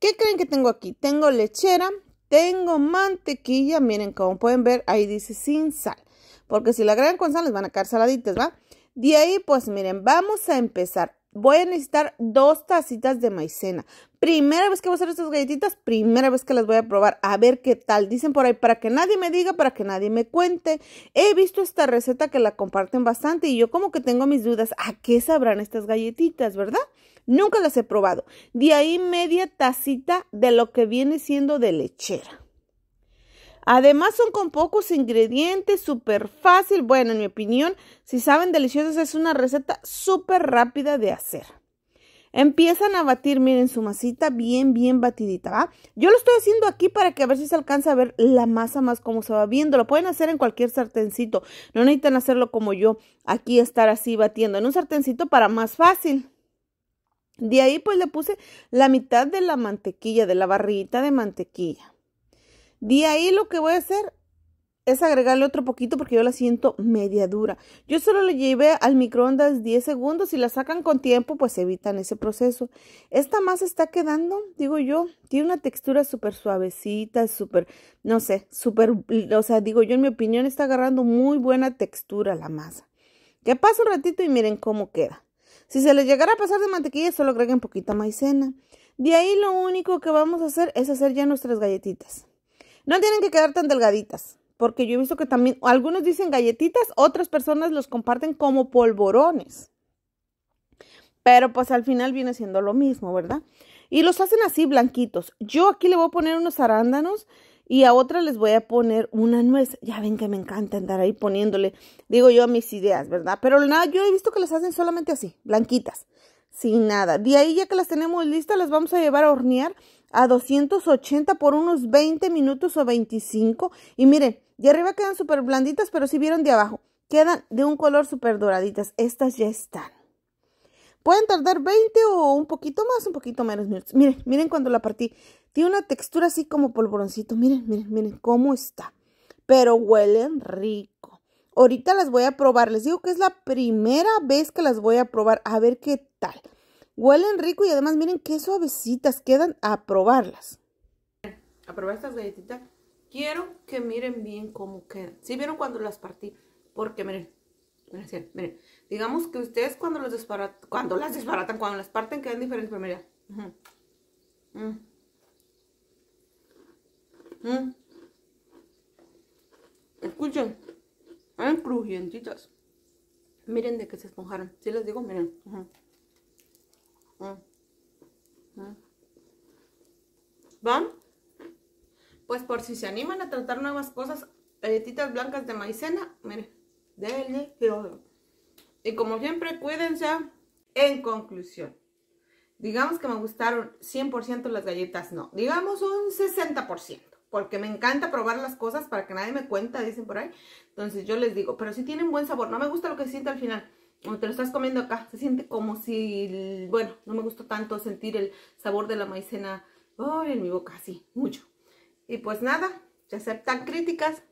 ¿Qué creen que tengo aquí? Tengo lechera, tengo mantequilla. Miren, como pueden ver, ahí dice sin sal. Porque si la agregan con sal, les van a quedar saladitas, ¿va? De ahí, pues miren, vamos a empezar voy a necesitar dos tacitas de maicena. Primera vez que voy a hacer estas galletitas, primera vez que las voy a probar, a ver qué tal. Dicen por ahí, para que nadie me diga, para que nadie me cuente. He visto esta receta que la comparten bastante y yo como que tengo mis dudas, ¿a qué sabrán estas galletitas, verdad? Nunca las he probado. De ahí media tacita de lo que viene siendo de lechera. Además son con pocos ingredientes, súper fácil. Bueno, en mi opinión, si saben deliciosas, es una receta súper rápida de hacer. Empiezan a batir, miren su masita bien, bien batidita, Yo lo estoy haciendo aquí para que a ver si se alcanza a ver la masa más como se va viendo. Lo pueden hacer en cualquier sartencito. No necesitan hacerlo como yo, aquí estar así batiendo. En un sartencito para más fácil. De ahí pues le puse la mitad de la mantequilla, de la barrita de mantequilla. De ahí lo que voy a hacer es agregarle otro poquito porque yo la siento media dura. Yo solo le llevé al microondas 10 segundos. Si la sacan con tiempo, pues evitan ese proceso. Esta masa está quedando, digo yo, tiene una textura súper suavecita, súper, no sé, súper, o sea, digo yo, en mi opinión, está agarrando muy buena textura la masa. Ya paso un ratito y miren cómo queda. Si se les llegara a pasar de mantequilla, solo agreguen poquita maicena. De ahí lo único que vamos a hacer es hacer ya nuestras galletitas. No tienen que quedar tan delgaditas, porque yo he visto que también algunos dicen galletitas, otras personas los comparten como polvorones. Pero pues al final viene siendo lo mismo, ¿verdad? Y los hacen así blanquitos. Yo aquí le voy a poner unos arándanos y a otra les voy a poner una nuez. Ya ven que me encanta andar ahí poniéndole, digo yo, mis ideas, ¿verdad? Pero nada, yo he visto que las hacen solamente así, blanquitas, sin nada. De ahí ya que las tenemos listas, las vamos a llevar a hornear a 280 por unos 20 minutos o 25. Y miren, de arriba quedan súper blanditas, pero si vieron de abajo, quedan de un color súper doraditas. Estas ya están. Pueden tardar 20 o un poquito más, un poquito menos minutos. Miren, miren cuando la partí. Tiene una textura así como polvoroncito. Miren, miren, miren cómo está. Pero huelen rico. Ahorita las voy a probar. Les digo que es la primera vez que las voy a probar. A ver qué tal. Huelen rico y además miren qué suavecitas quedan a probarlas. A probar estas galletitas. Quiero que miren bien cómo quedan. ¿Sí vieron cuando las partí? Porque miren, miren, miren. Digamos que ustedes cuando, las cuando las desbaratan, cuando las parten, quedan diferentes. Pero miren. Escuchen. Son crujientitas. Miren de qué se esponjaron. Si ¿Sí les digo, miren. ¿Van? Pues por si se animan a tratar nuevas cosas, galletitas blancas de maicena, mire, delicioso. Y como siempre, cuídense. En conclusión, digamos que me gustaron 100% las galletas, no, digamos un 60%, porque me encanta probar las cosas para que nadie me cuenta, dicen por ahí. Entonces yo les digo, pero si tienen buen sabor, no me gusta lo que siente al final como te lo estás comiendo acá, se siente como si, bueno, no me gustó tanto sentir el sabor de la maicena en mi boca, así, mucho. Y pues nada, se aceptan críticas,